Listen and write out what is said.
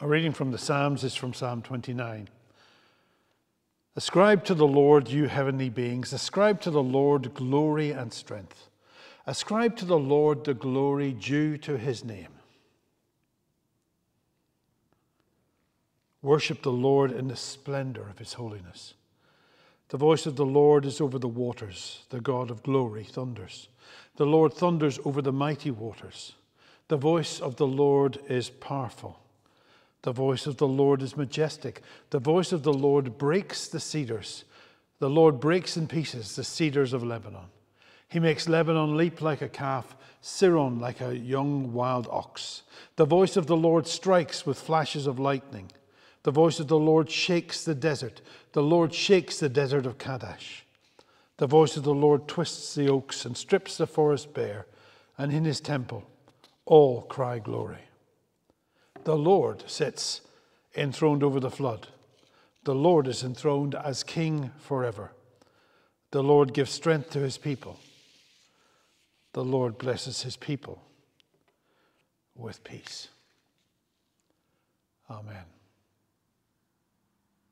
Our reading from the Psalms is from Psalm 29. Ascribe to the Lord, you heavenly beings, ascribe to the Lord glory and strength. Ascribe to the Lord the glory due to his name. Worship the Lord in the splendor of his holiness. The voice of the Lord is over the waters, the God of glory thunders. The Lord thunders over the mighty waters. The voice of the Lord is powerful. The voice of the Lord is majestic. The voice of the Lord breaks the cedars. The Lord breaks in pieces the cedars of Lebanon. He makes Lebanon leap like a calf, Siron like a young wild ox. The voice of the Lord strikes with flashes of lightning. The voice of the Lord shakes the desert. The Lord shakes the desert of Kadesh. The voice of the Lord twists the oaks and strips the forest bare, and in his temple all cry glory. The Lord sits enthroned over the flood. The Lord is enthroned as king forever. The Lord gives strength to his people. The Lord blesses his people with peace. Amen.